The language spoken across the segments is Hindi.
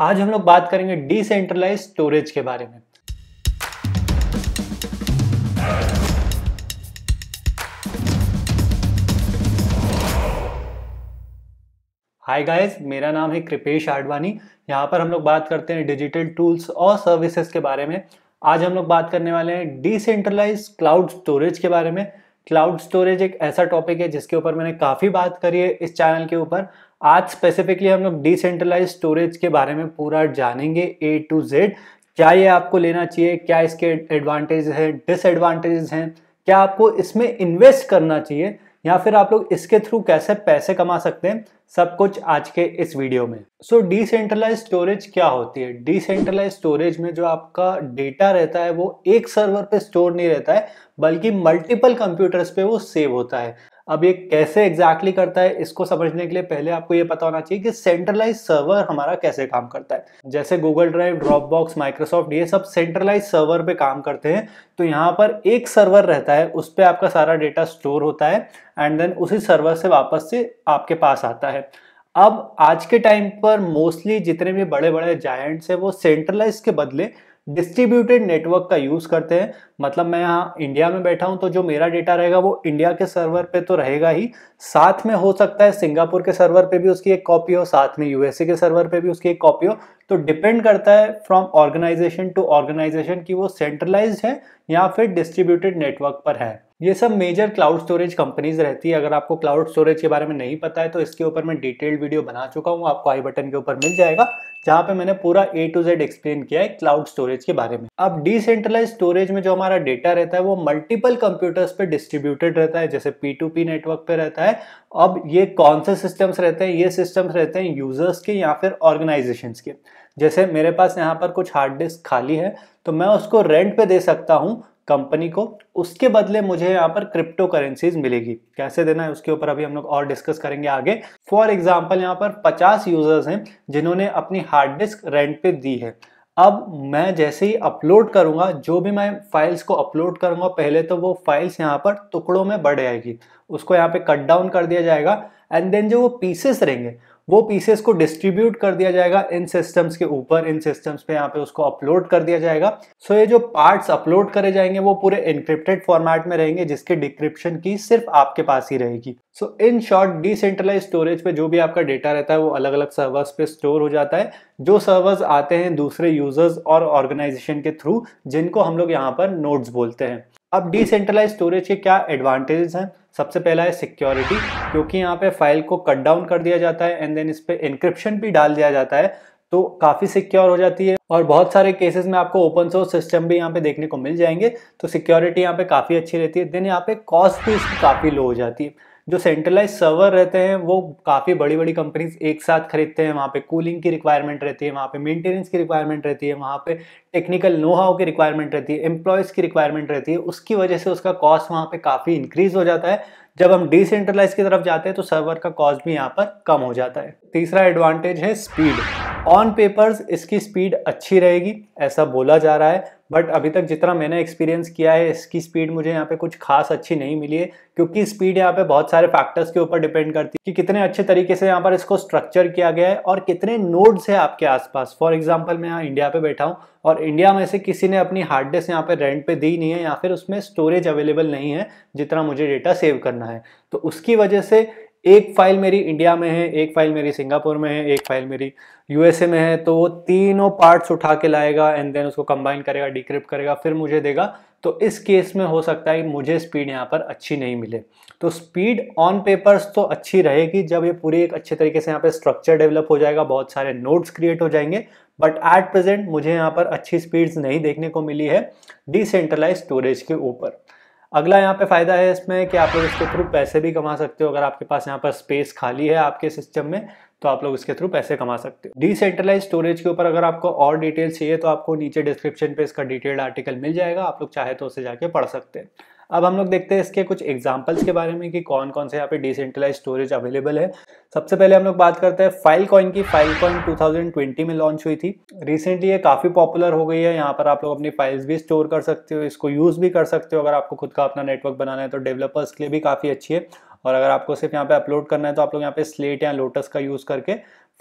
आज हम लोग बात करेंगे डिसेंट्रलाइज स्टोरेज के बारे में हाय गाइस मेरा नाम है कृपेश आडवाणी यहां पर हम लोग बात करते हैं डिजिटल टूल्स और सर्विसेज के बारे में आज हम लोग बात करने वाले हैं डिसेंट्रलाइज क्लाउड स्टोरेज के बारे में क्लाउड स्टोरेज एक ऐसा टॉपिक है जिसके ऊपर मैंने काफ़ी बात करी है इस चैनल के ऊपर आज स्पेसिफिकली हम लोग डिसेंट्रलाइज स्टोरेज के बारे में पूरा जानेंगे ए टू जेड क्या ये आपको लेना चाहिए क्या इसके एडवांटेज है डिसएडवांटेजेस हैं क्या आपको इसमें इन्वेस्ट करना चाहिए या फिर आप लोग इसके थ्रू कैसे पैसे कमा सकते हैं सब कुछ आज के इस वीडियो में सो डिसेंट्रलाइज स्टोरेज क्या होती है डिसेंट्रलाइज स्टोरेज में जो आपका डेटा रहता है वो एक सर्वर पे स्टोर नहीं रहता है बल्कि मल्टीपल कंप्यूटर्स पे वो सेव होता है अब ये कैसे एग्जैक्टली exactly करता है इसको समझने के लिए पहले आपको ये पता होना चाहिए कि सेंट्रलाइज सर्वर हमारा कैसे काम करता है जैसे गूगल ड्राइव ड्रॉपबॉक्स माइक्रोसॉफ्ट ये सब सेंट्रलाइज सर्वर पे काम करते हैं तो यहाँ पर एक सर्वर रहता है उस पर आपका सारा डेटा स्टोर होता है एंड देन उसी सर्वर से वापस से आपके पास आता है अब आज के टाइम पर मोस्टली जितने भी बड़े बड़े जायंट्स हैं वो सेंट्रलाइज के बदले डिस्ट्रीब्यूटेड नेटवर्क का यूज़ करते हैं मतलब मैं यहाँ इंडिया में बैठा हूँ तो जो मेरा डेटा रहेगा वो इंडिया के सर्वर पे तो रहेगा ही साथ में हो सकता है सिंगापुर के सर्वर पे भी उसकी एक कॉपी हो साथ में यूएसए के सर्वर पे भी उसकी एक कॉपी हो तो डिपेंड करता है फ्रॉम ऑर्गेनाइजेशन टू ऑर्गेनाइजेशन कि वो सेंट्रलाइज है या फिर डिस्ट्रीब्यूटेड नेटवर्क पर है ये सब मेजर क्लाउड स्टोरेज कंपनीज रहती है अगर आपको क्लाउड स्टोरेज के बारे में नहीं पता है तो इसके ऊपर मैं डिटेल्ड वीडियो बना चुका हूँ आपको आई बटन के ऊपर मिल जाएगा जहाँ पे मैंने पूरा ए टू जेड एक्सप्लेन किया है क्लाउड स्टोरेज के बारे में अब डिसेंट्रलाइज स्टोरेज में जो हमारा डेटा रहता है वो मल्टीपल कंप्यूटर्स पे डिस्ट्रीब्यूटेड रहता है जैसे पी टू पी नेटवर्क पे रहता है अब ये कौन से सिस्टम्स रहते हैं ये सिस्टम्स रहते हैं यूजर्स के या फिर ऑर्गेनाइजेशन के जैसे मेरे पास यहाँ पर कुछ हार्ड डिस्क खाली है तो मैं उसको रेंट पे दे सकता हूँ कंपनी को उसके बदले मुझे यहाँ पर क्रिप्टो करेंसीज मिलेगी कैसे देना है उसके ऊपर अभी हम लोग और डिस्कस करेंगे आगे फॉर एग्जाम्पल यहाँ पर 50 यूजर्स हैं जिन्होंने अपनी हार्ड डिस्क रेंट पे दी है अब मैं जैसे ही अपलोड करूंगा जो भी मैं फाइल्स को अपलोड करूंगा पहले तो वो फाइल्स यहाँ पर टुकड़ों में बढ़ जाएगी उसको यहाँ पे कट डाउन कर दिया जाएगा एंड देन जो वो पीसेस रहेंगे वो पीसेस को डिस्ट्रीब्यूट कर दिया जाएगा इन सिस्टम्स के ऊपर इन सिस्टम्स पे यहाँ पे उसको अपलोड कर दिया जाएगा सो so ये जो पार्ट्स अपलोड करे जाएंगे वो पूरे इनक्रिप्टेड फॉर्मेट में रहेंगे जिसके डिक्रिप्शन की सिर्फ आपके पास ही रहेगी so in short decentralise storage पे जो भी आपका डेटा रहता है वो अलग अलग सर्वर्स पे स्टोर हो जाता है जो सर्वर्स आते हैं दूसरे यूजर्स और ऑर्गेनाइजेशन के थ्रू जिनको हम लोग यहाँ पर नोट्स बोलते हैं अब डिसेंट्रलाइज स्टोरेज के क्या एडवांटेजेस हैं सबसे पहला है सिक्योरिटी क्योंकि यहाँ पे फाइल को कट डाउन कर दिया जाता है एंड देन इस पर इंक्रिप्शन भी डाल दिया जाता है तो काफ़ी सिक्योर हो जाती है और बहुत सारे केसेस में आपको ओपन सोर्स सिस्टम भी यहाँ पे देखने को मिल जाएंगे तो सिक्योरिटी यहाँ पे काफ़ी अच्छी रहती है देन यहाँ पे कॉस्ट भी इसकी काफ़ी लो हो जाती है जो सेंट्रलाइज सर्वर रहते हैं वो काफ़ी बड़ी बड़ी कंपनीज एक साथ खरीदते हैं वहाँ पे कूलिंग की रिक्वायरमेंट रहती है वहाँ पे मेंटेनेंस की रिक्वायरमेंट रहती है वहाँ पे टेक्निकल नो हाउ की रिक्वायरमेंट रहती है एम्प्लॉयज़ की रिक्वायरमेंट रहती है उसकी वजह से उसका कॉस्ट वहाँ पर काफ़ी इंक्रीज हो जाता है जब हम डिसेंट्रलाइज की तरफ जाते हैं तो सर्वर का कॉस्ट भी यहाँ पर कम हो जाता है तीसरा एडवांटेज है स्पीड ऑन पेपर्स इसकी स्पीड अच्छी रहेगी ऐसा बोला जा रहा है बट अभी तक जितना मैंने एक्सपीरियंस किया है इसकी स्पीड मुझे यहाँ पे कुछ खास अच्छी नहीं मिली है क्योंकि स्पीड यहाँ पे बहुत सारे फैक्टर्स के ऊपर डिपेंड करती है कि कितने अच्छे तरीके से यहाँ पर इसको स्ट्रक्चर किया गया है और कितने नोड्स है आपके आसपास फॉर एग्जाम्पल मैं यहाँ इंडिया पे बैठा हूँ और इंडिया में से किसी ने अपनी हार्ड डिस्क यहाँ पे रेंट पे दी नहीं है या फिर उसमें स्टोरेज अवेलेबल नहीं है जितना मुझे डेटा सेव करना है तो उसकी वजह से एक फाइल मेरी इंडिया में है एक फाइल मेरी सिंगापुर में है एक फाइल मेरी यूएसए में है तो वो तीनों पार्ट्स उठा के लाएगा एंड देन उसको कंबाइन करेगा डिक्रिप्ट करेगा फिर मुझे देगा तो इस केस में हो सकता है कि मुझे स्पीड यहाँ पर अच्छी नहीं मिले तो स्पीड ऑन पेपर्स तो अच्छी रहेगी जब ये पूरी एक अच्छे तरीके से यहाँ पर स्ट्रक्चर डेवलप हो जाएगा बहुत सारे नोट्स क्रिएट हो जाएंगे बट एट प्रेजेंट मुझे यहाँ पर अच्छी स्पीड्स नहीं देखने को मिली है डिसेंट्रलाइज स्टोरेज के ऊपर अगला यहाँ पे फ़ायदा है इसमें कि आप लोग इसके थ्रू पैसे भी कमा सकते हो अगर आपके पास यहाँ पर स्पेस खाली है आपके सिस्टम में तो आप लोग इसके थ्रू पैसे कमा सकते हो डिसेंट्रलाइज स्टोरेज के ऊपर अगर आपको और डिटेल्स चाहिए तो आपको नीचे डिस्क्रिप्शन पे इसका डिटेल्ड आर्टिकल मिल जाएगा आप लोग चाहे तो उसे जाके पढ़ सकते हैं अब हम लोग देखते हैं इसके कुछ एग्जाम्पल्स के बारे में कि कौन कौन से यहाँ पे डिसेंट्रलाइज स्टोरेज अवेलेबल है सबसे पहले हम लोग बात करते हैं फाइल कॉइन की फाइल कॉइन 2020 में लॉन्च हुई थी रिसेंटली ये काफ़ी पॉपुलर हो गई है यहाँ पर आप लोग अपनी फाइल्स भी स्टोर कर सकते हो इसको यूज़ भी कर सकते हो अगर आपको खुद का अपना नेटवर्क बनाना है तो डेवलपर्स के लिए भी काफ़ी अच्छी है और अगर आपको सिर्फ यहाँ पे अपलोड करना है तो आप लोग यहाँ पे स्लेट या लोटस का यूज़ करके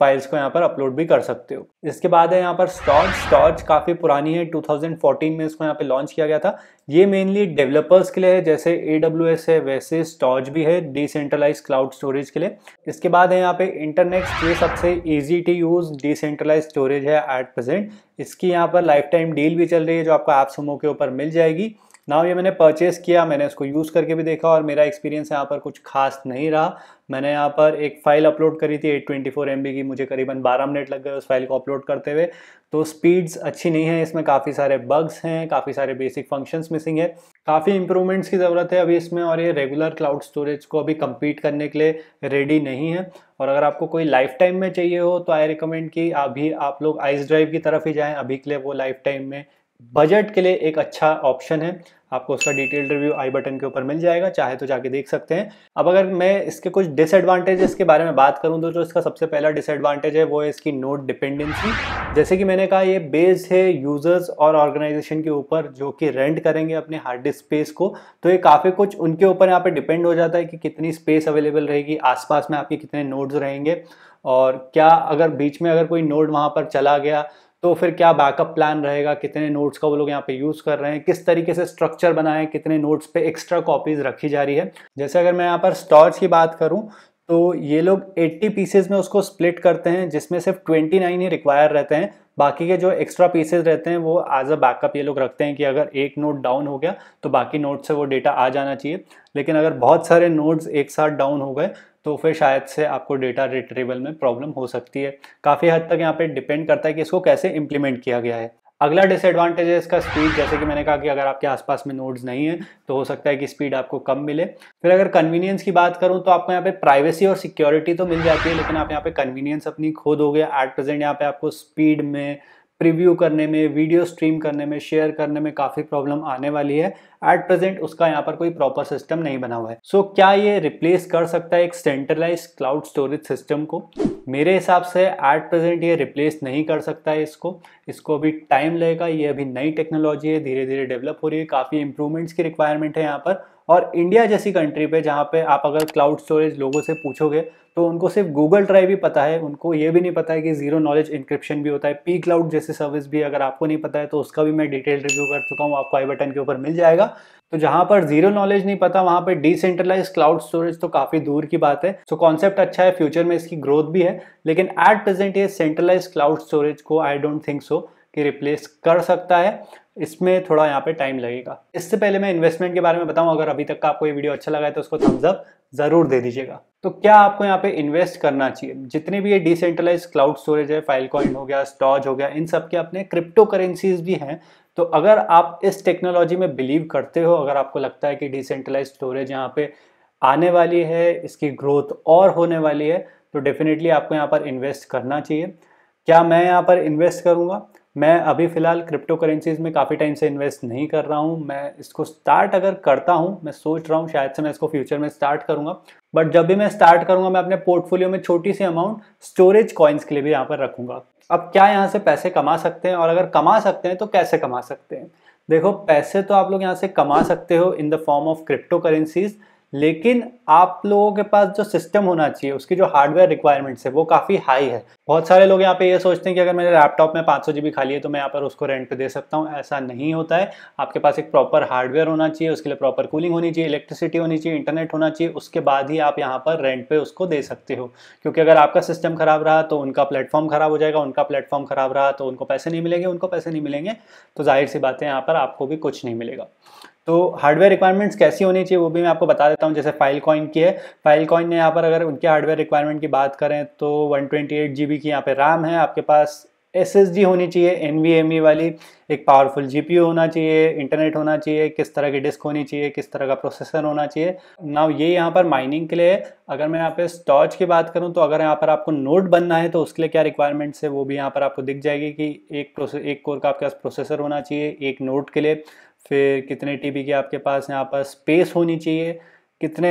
फाइल्स को यहाँ पर अपलोड भी कर सकते हो इसके बाद है यहाँ पर स्टॉर्च स्टॉर्च काफ़ी पुरानी है 2014 में इसको यहाँ पे लॉन्च किया गया था ये मेनली डेवलपर्स के लिए है जैसे ए है वैसे स्टॉर्च भी है डिसेंट्रलाइज क्लाउड स्टोरेज के लिए इसके बाद है यहाँ पे इंटरनेट ये सबसे easy to use decentralise storage है एट प्रेजेंट इसकी यहाँ पर लाइफ टाइम डील भी चल रही है जो आपको ऐप समूह के ऊपर मिल जाएगी नाव ये मैंने परचेस किया मैंने इसको यूज़ करके भी देखा और मेरा एक्सपीरियंस यहाँ पर कुछ खास नहीं रहा मैंने यहाँ पर एक फ़ाइल अपलोड करी थी 824 ट्वेंटी की मुझे करीबन 12 मिनट लग गए उस फाइल को अपलोड करते हुए तो स्पीड्स अच्छी नहीं है इसमें काफ़ी सारे बग्स हैं काफ़ी सारे बेसिक फंक्शंस मिसिंग है काफ़ी इंप्रूवमेंट्स की ज़रूरत है अभी इसमें और ये रेगुलर क्लाउड स्टोरेज को अभी कम्पीट करने के लिए रेडी नहीं है और अगर आपको कोई लाइफ टाइम में चाहिए हो तो आई रिकमेंड कि अभी आप लोग आइस ड्राइव की तरफ ही जाएँ अभी के लिए वो लाइफ टाइम में बजट के लिए एक अच्छा ऑप्शन है आपको उसका डिटेल रिव्यू आई बटन के ऊपर मिल जाएगा चाहे तो जाके देख सकते हैं अब अगर मैं इसके कुछ डिसएडवांटेजेस के बारे में बात करूं तो जो इसका सबसे पहला डिसएडवांटेज है वो है इसकी नोट डिपेंडेंसी जैसे कि मैंने कहा ये बेस्ड है यूज़र्स और ऑर्गेनाइजेशन के ऊपर जो कि रेंट करेंगे अपने हार्ड डिस्क स्पेस को तो ये काफ़ी कुछ उनके ऊपर यहाँ पर डिपेंड हो जाता है कि कितनी स्पेस अवेलेबल रहेगी आसपास में आपके कितने नोट्स रहेंगे और क्या अगर बीच में अगर कोई नोट वहाँ पर चला गया तो फिर क्या बैकअप प्लान रहेगा कितने नोट्स का वो लोग यहाँ पे यूज़ कर रहे हैं किस तरीके से स्ट्रक्चर बनाए कितने नोट्स पे एक्स्ट्रा कॉपीज रखी जा रही है जैसे अगर मैं यहाँ पर स्टॉर्स की बात करूँ तो ये लोग 80 पीसेज में उसको स्प्लिट करते हैं जिसमें सिर्फ 29 ही रिक्वायर रहते हैं बाकी के जो एक्स्ट्रा पीसेज रहते हैं वो एज अ बैकअप ये लोग रखते हैं कि अगर एक नोट डाउन हो गया तो बाकी नोट से वो डेटा आ जाना चाहिए लेकिन अगर बहुत सारे नोट्स एक साथ डाउन हो गए तो फिर शायद से आपको डेटा रिट्रीवल में प्रॉब्लम हो सकती है काफ़ी हद तक यहाँ पे डिपेंड करता है कि इसको कैसे इम्प्लीमेंट किया गया है अगला डिसएडवांटेज है इसका स्पीड जैसे कि मैंने कहा कि अगर आपके आसपास में नोड्स नहीं है तो हो सकता है कि स्पीड आपको कम मिले फिर अगर कन्वीनियंस की बात करूं तो आपको यहाँ पे प्राइवेसी और सिक्योरिटी तो मिल जाती है लेकिन आप यहाँ पे कन्वीनियंस अपनी खो दोगे एट प्रेजेंट यहाँ पे आपको स्पीड में प्रीव्यू करने में वीडियो स्ट्रीम करने में शेयर करने में काफ़ी प्रॉब्लम आने वाली है एट प्रेजेंट उसका यहाँ पर कोई प्रॉपर सिस्टम नहीं बना हुआ है सो so, क्या ये रिप्लेस कर सकता है एक सेंट्रलाइज क्लाउड स्टोरेज सिस्टम को मेरे हिसाब से एट प्रेजेंट ये रिप्लेस नहीं कर सकता है इसको इसको अभी टाइम लगेगा ये अभी नई टेक्नोलॉजी है धीरे धीरे डेवलप हो रही है काफ़ी इंप्रूवमेंट्स की रिक्वायरमेंट है यहाँ पर और इंडिया जैसी कंट्री पे जहाँ पे आप अगर क्लाउड स्टोरेज लोगों से पूछोगे तो उनको सिर्फ गूगल ड्राइव ही पता है उनको ये भी नहीं पता है कि जीरो नॉलेज इंक्रिप्शन भी होता है पी क्लाउड जैसी सर्विस भी अगर आपको नहीं पता है तो उसका भी मैं डिटेल रिव्यू कर चुका हूँ आपको आई बटन के ऊपर मिल जाएगा तो जहाँ पर जीरो नॉलेज नहीं पता वहाँ पर डिसेंट्रलाइज क्लाउड स्टोरेज तो काफ़ी दूर की बात है सो so, कॉन्सेप्ट अच्छा है फ्यूचर में इसकी ग्रोथ भी है लेकिन एट प्रेजेंट ये सेंट्रलाइज क्लाउड स्टोरेज को आई डोंट थिंक सो कि रिप्लेस कर सकता है इसमें थोड़ा यहाँ पे टाइम लगेगा इससे पहले मैं इन्वेस्टमेंट के बारे में बताऊँ अगर अभी तक का आपको ये वीडियो अच्छा लगा है तो उसको थम्स अप जरूर दे दीजिएगा तो क्या आपको यहाँ पे इन्वेस्ट करना चाहिए जितने भी ये डिसेंट्रलाइज क्लाउड स्टोरेज है फाइल कॉइन हो गया स्टॉज हो गया इन सब के अपने क्रिप्टो करेंसीज भी हैं तो अगर आप इस टेक्नोलॉजी में बिलीव करते हो अगर आपको लगता है कि डिसेंट्रलाइज स्टोरेज यहाँ पे आने वाली है इसकी ग्रोथ और होने वाली है तो डेफिनेटली आपको यहाँ पर इन्वेस्ट करना चाहिए क्या मैं यहाँ पर इन्वेस्ट करूँगा मैं अभी फ़िलहाल क्रिप्टो करेंसीज में काफ़ी टाइम से इन्वेस्ट नहीं कर रहा हूँ मैं इसको स्टार्ट अगर करता हूँ मैं सोच रहा हूँ शायद से मैं इसको फ्यूचर में स्टार्ट करूँगा बट जब भी मैं स्टार्ट करूँगा मैं अपने पोर्टफोलियो में छोटी सी अमाउंट स्टोरेज कॉइन्स के लिए भी यहाँ पर रखूँगा अब क्या यहाँ से पैसे कमा सकते हैं और अगर कमा सकते हैं तो कैसे कमा सकते हैं देखो पैसे तो आप लोग यहाँ से कमा सकते हो in the form of crypto currencies लेकिन आप लोगों के पास जो सिस्टम होना चाहिए उसकी जो हार्डवेयर रिक्वायरमेंट्स है वो काफ़ी हाई है बहुत सारे लोग यहाँ पे ये सोचते हैं कि अगर मेरे लैपटॉप में पाँच सौ जी बी खाली है तो मैं यहाँ पर उसको रेंट पे दे सकता हूँ ऐसा नहीं होता है आपके पास एक प्रॉपर हार्डवेयर होना चाहिए उसके लिए प्रॉपर कूलिंग होनी चाहिए इलेक्ट्रिसिटी होनी चाहिए इंटरनेट होना चाहिए उसके बाद ही आप यहाँ पर रेंट पर उसको दे सकते हो क्योंकि अगर आपका सिस्टम खराब रहा तो उनका प्लेटफॉर्म खराब हो जाएगा उनका प्लेटफॉर्म खराब रहा तो उनको पैसे नहीं मिलेंगे उनको पैसे नहीं मिलेंगे तो जाहिर सी बात है यहाँ पर आपको भी कुछ नहीं मिलेगा तो हार्डवेयर रिक्वायरमेंट्स कैसी होनी चाहिए वो भी मैं आपको बता देता हूँ जैसे फाइल कॉइन कॉइन की है फाइल कॉइन ने यहाँ पर अगर उनके हार्डवेयर रिक्वायरमेंट की बात करें तो वन ट्वेंटी की यहाँ पर रैम है आपके पास एस होनी चाहिए एन e वाली एक पावरफुल जी होना चाहिए इंटरनेट होना चाहिए किस तरह की डिस्क होनी चाहिए किस तरह का प्रोसेसर होना चाहिए ना ये यहाँ पर माइनिंग के लिए अगर मैं यहाँ पे स्टॉच की बात करूँ तो अगर यहाँ पर आपको नोट बनना है तो उसके लिए क्या रिक्वायरमेंट्स है वो भी यहाँ पर आपको दिख जाएगी कि एक प्रोसे एक कोर का आपके पास प्रोसेसर होना चाहिए एक नोट के लिए फिर कितने टी की आपके पास यहाँ पर स्पेस होनी चाहिए कितने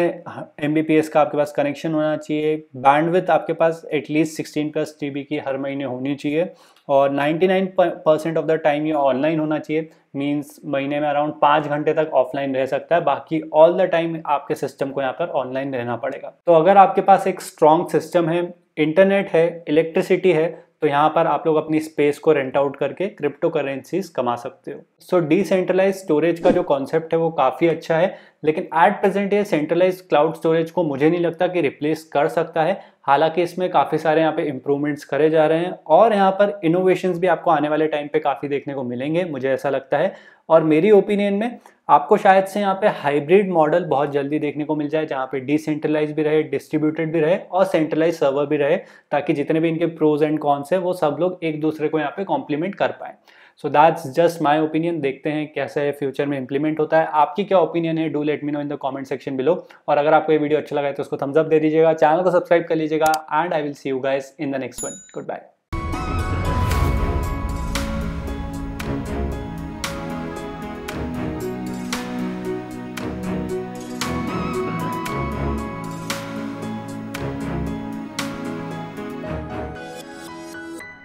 एम का आपके पास कनेक्शन होना चाहिए बैंडविथ आपके पास एटलीस्ट सिक्सटीन प्लस टी की हर महीने होनी चाहिए और 99 परसेंट ऑफ द टाइम ये ऑनलाइन होना चाहिए मीन्स महीने में अराउंड पाँच घंटे तक ऑफलाइन रह सकता है बाकी ऑल द टाइम आपके सिस्टम को यहाँ पर ऑनलाइन रहना पड़ेगा तो अगर आपके पास एक स्ट्रॉन्ग सिस्टम है इंटरनेट है इलेक्ट्रिसिटी है तो यहाँ पर आप लोग अपनी स्पेस को रेंट आउट करके क्रिप्टो करेंसीज कमा सकते हो सो डिसेंट्रलाइज स्टोरेज का जो कॉन्सेप्ट है वो काफ़ी अच्छा है लेकिन एट प्रेजेंट ये सेंट्रलाइज क्लाउड स्टोरेज को मुझे नहीं लगता कि रिप्लेस कर सकता है हालांकि इसमें काफ़ी सारे यहाँ पे इम्प्रूवमेंट्स करे जा रहे हैं और यहाँ पर इनोवेशन भी आपको आने वाले टाइम पे काफ़ी देखने को मिलेंगे मुझे ऐसा लगता है और मेरी ओपिनियन में आपको शायद से यहाँ पे हाइब्रिड मॉडल बहुत जल्दी देखने को मिल जाए जहाँ पे डिसेंट्रलाइज भी रहे डिस्ट्रीब्यूटेड भी रहे और सेंट्रलाइज सर्वर भी रहे ताकि जितने भी इनके प्रोज एंड कॉन्स है वो सब लोग एक दूसरे को यहाँ पे कॉम्प्लीमेंट कर पाए so that's just my opinion देखते हैं कैसे है फ्यूचर में इंप्लीमेंट होता है आपकी क्या ओपिनियन है do let me know in the comment section below और अगर आपको ये वीडियो अच्छा लगा है तो उसको थम्सअप दे दीजिएगा चैनल को सब्सक्राइब कर लीजिएगा and I will see you guys in the next one good bye